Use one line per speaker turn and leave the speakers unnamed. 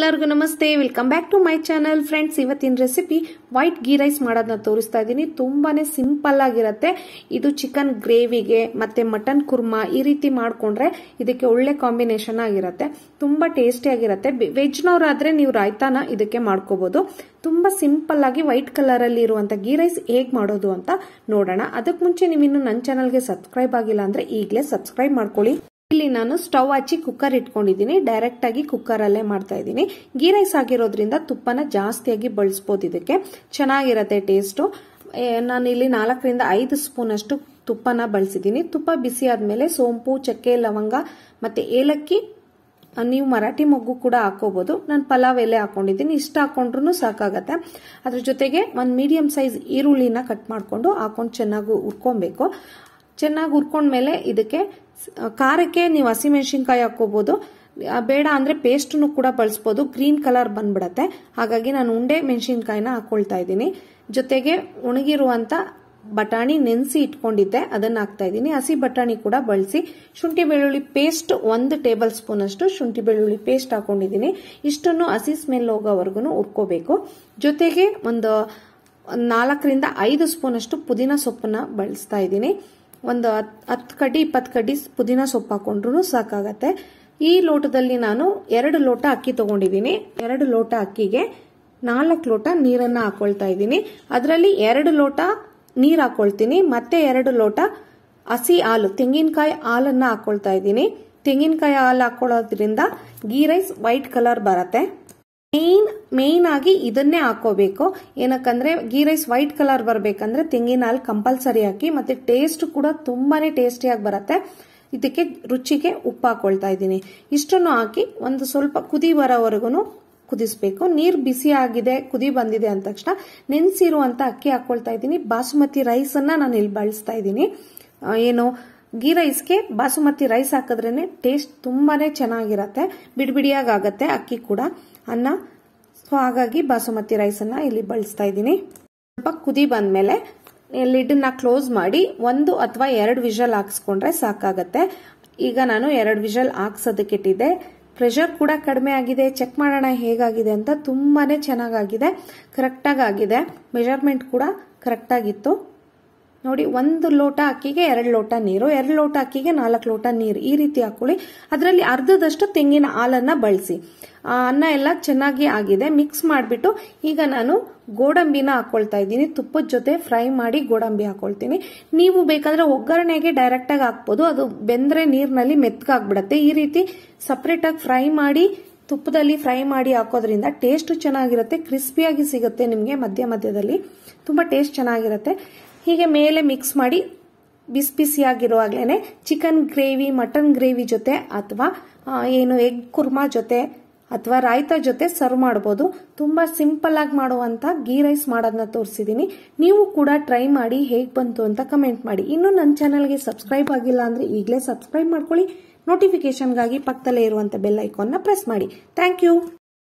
ಎಲ್ಲರಿಗೂ ನಮಸ್ತೆ welcome back to my channel friends ಇವತ್ತಿನ ರೆಸಿಪಿ ವೈಟ್ ಗೀ ರೈಸ್ ಮಾಡೋದನ್ನ ತೋರಿಸ್ತಾ ಇದ್ದೀನಿ ತುಂಬಾನೇ ಸಿಂಪಲ್ ಆಗಿರುತ್ತೆ ಇದು ಚಿಕನ್ ಗ್ರೇವಿಗೆ ಮತ್ತೆ ಮಟನ್ ಕುರ್ಮಾ ಈ ರೀತಿ ಮಾಡಿಕೊಂಡ್ರೆ ಇದಕ್ಕೆ ಒಳ್ಳೆ ಕಾಂಬಿನೇಷನ್ ಆಗಿರುತ್ತೆ ತುಂಬಾ ಟೇಸ್ಟಿ ಆಗಿರುತ್ತೆ ವೆಜ್ನವರಾದ್ರೆ ನೀವು ರಾಯ್ತಾನ ಇದಕ್ಕೆ ಮಾಡ್ಕೋಬಹುದು ತುಂಬಾ ಸಿಂಪಲ್ ಆಗಿ ವೈಟ್ ಕಲರ್ ಅಲ್ಲಿ ಇರುವಂತ ಗೀ ರೈಸ್ ಹೇಗ್ ಮಾಡೋದು ಅಂತ ನೋಡೋಣ ಅದಕ್ಕೆ ಮುಂಚೆ ನೀವು ಇನ್ನು ನನ್ನ ಚಾನಲ್ಗೆ ಸಬ್ಸ್ಕ್ರೈಬ್ ಆಗಿಲ್ಲ ಅಂದ್ರೆ ಈಗಲೇ ಸಬ್ಸ್ಕ್ರೈಬ್ ಮಾಡ್ಕೊಳ್ಳಿ ಇಲ್ಲಿ ನಾನು ಸ್ಟವ್ ಹಚ್ಚಿ ಕುಕ್ಕರ್ ಇಟ್ಕೊಂಡಿದ್ದೀನಿ ಡೈರೆಕ್ಟ್ ಆಗಿ ಕುಕ್ಕರ್ ಅಲ್ಲೇ ಮಾಡ್ತಾ ಇದ್ದೀನಿ ಗೀ ರೈಸ್ ಆಗಿರೋದ್ರಿಂದ ತುಪ್ಪನ ಜಾಸ್ತಿಯಾಗಿ ಬಳಸ್ಬೋದು ಇದಕ್ಕೆ ಚೆನ್ನಾಗಿರತ್ತೆ ಟೇಸ್ಟು ನಾನು ಇಲ್ಲಿ ನಾಲ್ಕರಿಂದ ಐದು ಸ್ಪೂನ್ ಅಷ್ಟು ತುಪ್ಪನ ಬಳಸಿದ್ದೀನಿ ತುಪ್ಪ ಬಿಸಿ ಆದಮೇಲೆ ಸೋಂಪು ಚಕ್ಕೆ ಲವಂಗ ಮತ್ತೆ ಏಲಕ್ಕಿ ನೀವು ಮರಾಠಿ ಮೊಗ್ಗು ಕೂಡ ಹಾಕೋಬಹುದು ನಾನು ಪಲಾವ್ ಎಲೆ ಹಾಕೊಂಡಿದ್ದೀನಿ ಇಷ್ಟ ಹಾಕೊಂಡ್ರು ಸಾಕಾಗತ್ತೆ ಅದ್ರ ಜೊತೆಗೆ ಒಂದು ಮೀಡಿಯಂ ಸೈಜ್ ಈರುಳ್ಳಿನ ಕಟ್ ಮಾಡಿಕೊಂಡು ಹಾಕೊಂಡು ಚೆನ್ನಾಗಿ ಉರ್ಕೊಬೇಕು ಚೆನ್ನಾಗಿ ಹುರ್ಕೊಂಡ್ಮೇಲೆ ಇದಕ್ಕೆ ಖಾರಕ್ಕೆ ನೀವು ಹಸಿಮೆಣ್ಸಿನ್ಕಾಯಿ ಹಾಕೋಬಹುದು ಬೇಡ ಅಂದರೆ ಪೇಸ್ಟನ್ನು ಕೂಡ ಬಳಸ್ಬೋದು ಗ್ರೀನ್ ಕಲರ್ ಬಂದ್ಬಿಡತ್ತೆ ಹಾಗಾಗಿ ನಾನು ಉಂಡೆ ಮೆಣಸಿನ್ಕಾಯಿನ ಹಾಕೊಳ್ತಾ ಇದ್ದೀನಿ ಜೊತೆಗೆ ಒಣಗಿರುವಂತ ಬಟಾಣಿ ನೆನೆಸಿ ಇಟ್ಕೊಂಡಿದ್ದೆ ಅದನ್ನ ಹಾಕ್ತಾ ಇದ್ದೀನಿ ಹಸಿ ಬಟಾಣಿ ಕೂಡ ಬಳಸಿ ಶುಂಠಿ ಬೆಳ್ಳುಳ್ಳಿ ಪೇಸ್ಟ್ ಒಂದು ಟೇಬಲ್ ಸ್ಪೂನ್ ಅಷ್ಟು ಶುಂಠಿ ಬೆಳ್ಳುಳ್ಳಿ ಪೇಸ್ಟ್ ಹಾಕೊಂಡಿದ್ದೀನಿ ಇಷ್ಟನ್ನು ಹಸಿ ಸ್ಮೆಲ್ ಹೋಗೋವರೆಗೂ ಹುರ್ಕೋಬೇಕು ಜೊತೆಗೆ ಒಂದು ನಾಲ್ಕರಿಂದ ಐದು ಸ್ಪೂನ್ ಅಷ್ಟು ಪುದೀನ ಸೊಪ್ಪನ್ನ ಬಳಸ್ತಾ ಇದ್ದೀನಿ ಒಂದು ಹತ್ತು ಹತ್ತು ಕಡ್ಡಿ ಇಪ್ಪತ್ತು ಕಡಿ ಪುದೀನ ಸೊಪ್ಪು ಹಾಕೊಂಡ್ರು ಸಾಕಾಗತ್ತೆ ಈ ಲೋಟದಲ್ಲಿ ನಾನು ಎರಡು ಲೋಟ ಅಕ್ಕಿ ತಗೊಂಡಿದ್ದೀನಿ ಎರಡು ಲೋಟ ಅಕ್ಕಿಗೆ ನಾಲ್ಕು ಲೋಟ ನೀರನ್ನು ಹಾಕೊಳ್ತಾ ಇದ್ದೀನಿ ಅದರಲ್ಲಿ ಎರಡು ಲೋಟ ನೀರು ಹಾಕೊಳ್ತೀನಿ ಮತ್ತೆ ಎರಡು ಲೋಟ ಹಸಿ ಹಾಲು ತೆಂಗಿನಕಾಯಿ ಹಾಲನ್ನು ಹಾಕೊಳ್ತಾ ಇದ್ದೀನಿ ತೆಂಗಿನಕಾಯಿ ಹಾಲು ಹಾಕೊಳ್ಳೋದ್ರಿಂದ ಗೀ ರೈಸ್ ವೈಟ್ ಕಲರ್ ಬರುತ್ತೆ ಮೇನ್ ಮೇನ್ ಆಗಿ ಇದನ್ನೇ ಹಾಕೋಬೇಕು ಏನಕ್ಕಂದ್ರೆ ಗೀ ರೈಸ್ ವೈಟ್ ಕಲರ್ ಬರಬೇಕಂದ್ರೆ ತೆಂಗಿನ ಹಾಲು ಕಂಪಲ್ಸರಿ ಹಾಕಿ ಮತ್ತೆ ಟೇಸ್ಟ್ ಕೂಡ ತುಂಬಾನೇ ಟೇಸ್ಟಿಯಾಗಿ ಬರುತ್ತೆ ಇದಕ್ಕೆ ರುಚಿಗೆ ಉಪ್ಪು ಹಾಕೊಳ್ತಾ ಇದ್ದೀನಿ ಇಷ್ಟನ್ನು ಹಾಕಿ ಒಂದು ಸ್ವಲ್ಪ ಕುದಿ ಬರೋವರೆಗೂ ಕುದಿಸ್ಬೇಕು ನೀರು ಬಿಸಿ ಆಗಿದೆ ಕುದಿ ಬಂದಿದೆ ಅಂದ ತಕ್ಷಣ ನೆನೆಸಿರುವಂಥ ಅಕ್ಕಿ ಹಾಕೊಳ್ತಾ ಇದ್ದೀನಿ ಬಾಸುಮತಿ ಅನ್ನ ನಾನು ಇಲ್ಲಿ ಬಳಸ್ತಾ ಇದ್ದೀನಿ ಏನು ಗೀ ರೈಸ್ಗೆ ಬಾಸುಮತಿ ರೈಸ್ ಹಾಕಿದ್ರೇನೆ ಟೇಸ್ಟ್ ತುಂಬಾನೇ ಚೆನ್ನಾಗಿರತ್ತೆ ಬಿಡಿಬಿಡಿಯಾಗಿ ಆಗುತ್ತೆ ಅಕ್ಕಿ ಕೂಡ ಅನ್ನ ಸೊ ಹಾಗಾಗಿ ಬಾಸುಮತಿ ರೈಸ್ ಅನ್ನ ಇಲ್ಲಿ ಬಳಸ್ತಾ ಇದ್ದೀನಿ ಸ್ವಲ್ಪ ಕುದಿ ಬಂದಮೇಲೆ ಲಿಡ್ನ ಕ್ಲೋಸ್ ಮಾಡಿ ಒಂದು ಅಥವಾ ಎರಡು ವಿಷಲ್ ಹಾಕ್ಸ್ಕೊಂಡ್ರೆ ಸಾಕಾಗತ್ತೆ ಈಗ ನಾನು ಎರಡು ವಿಷಲ್ ಇಟ್ಟಿದ್ದೆ ಪ್ರೆಷರ್ ಕೂಡ ಕಡಿಮೆ ಆಗಿದೆ ಚೆಕ್ ಮಾಡೋಣ ಹೇಗಾಗಿದೆ ಅಂತ ತುಂಬಾನೇ ಚೆನ್ನಾಗಾಗಿದೆ ಕರೆಕ್ಟಾಗಿ ಆಗಿದೆ ಮೆಜರ್ಮೆಂಟ್ ಕೂಡ ಕರೆಕ್ಟಾಗಿತ್ತು ನೋಡಿ ಒಂದು ಲೋಟ ಅಕ್ಕಿಗೆ ಎರಡು ಲೋಟ ನೀರು ಎರಡು ಲೋಟ ಅಕ್ಕಿಗೆ ನಾಲ್ಕು ಲೋಟ ನೀರು ಈ ರೀತಿ ಹಾಕೊಳ್ಳಿ ಅದರಲ್ಲಿ ಅರ್ಧದಷ್ಟು ತೆಂಗಿನ ಹಾಲನ್ನ ಬಳಸಿ ಅನ್ನ ಎಲ್ಲ ಚೆನ್ನಾಗಿ ಆಗಿದೆ ಮಿಕ್ಸ್ ಮಾಡಿಬಿಟ್ಟು ಈಗ ನಾನು ಗೋಡಂಬಿನ ಹಾಕೊಳ್ತಾ ಇದ್ದೀನಿ ತುಪ್ಪದ ಜೊತೆ ಫ್ರೈ ಮಾಡಿ ಗೋಡಂಬಿ ಹಾಕೊಳ್ತೀನಿ ನೀವು ಬೇಕಾದ್ರೆ ಒಗ್ಗರಣೆಗೆ ಡೈರೆಕ್ಟಾಗಿ ಹಾಕ್ಬೋದು ಅದು ಬೆಂದ್ರೆ ನೀರಿನಲ್ಲಿ ಮೆತ್ತಗಾಗ್ಬಿಡತ್ತೆ ಈ ರೀತಿ ಆಗಿ ಫ್ರೈ ಮಾಡಿ ತುಪ್ಪದಲ್ಲಿ ಫ್ರೈ ಮಾಡಿ ಹಾಕೋದ್ರಿಂದ ಟೇಸ್ಟ್ ಚೆನ್ನಾಗಿರುತ್ತೆ ಕ್ರಿಸ್ಪಿಯಾಗಿ ಸಿಗುತ್ತೆ ನಿಮಗೆ ಮಧ್ಯ ಮಧ್ಯದಲ್ಲಿ ತುಂಬ ಟೇಸ್ಟ್ ಚೆನ್ನಾಗಿರುತ್ತೆ ಹೀಗೆ ಮೇಲೆ ಮಿಕ್ಸ್ ಮಾಡಿ ಬಿಸಿ ಬಿಸಿಯಾಗಿರುವಾಗಲೇ ಚಿಕನ್ ಗ್ರೇವಿ ಮಟನ್ ಗ್ರೇವಿ ಜೊತೆ ಅಥವಾ ಏನು ಎಗ್ ಕುರ್ಮಾ ಜೊತೆ ಅಥವಾ ರಾಯ್ತ ಜೊತೆ ಸರ್ವ್ ಮಾಡಬಹುದು ತುಂಬ ಸಿಂಪಲ್ ಆಗಿ ಮಾಡುವಂತ ಗೀ ರೈಸ್ ಮಾಡೋದನ್ನ ತೋರಿಸಿದೀನಿ ನೀವು ಕೂಡ ಟ್ರೈ ಮಾಡಿ ಹೇಗೆ ಬಂತು ಅಂತ ಕಮೆಂಟ್ ಮಾಡಿ ಇನ್ನೂ ನನ್ನ ಚಾನಲ್ಗೆ ಸಬ್ಸ್ಕ್ರೈಬ್ ಆಗಿಲ್ಲ ಅಂದರೆ ಈಗಲೇ ಸಬ್ಸ್ಕ್ರೈಬ್ ಮಾಡ್ಕೊಳ್ಳಿ ನೋಟಿಫಿಕೇಶನ್ಗಾಗಿ ಪಕ್ಕದಲ್ಲೇ ಇರುವಂಥ ಬೆಲ್ ನ ಪ್ರೆಸ್ ಮಾಡಿ ಥ್ಯಾಂಕ್ ಯು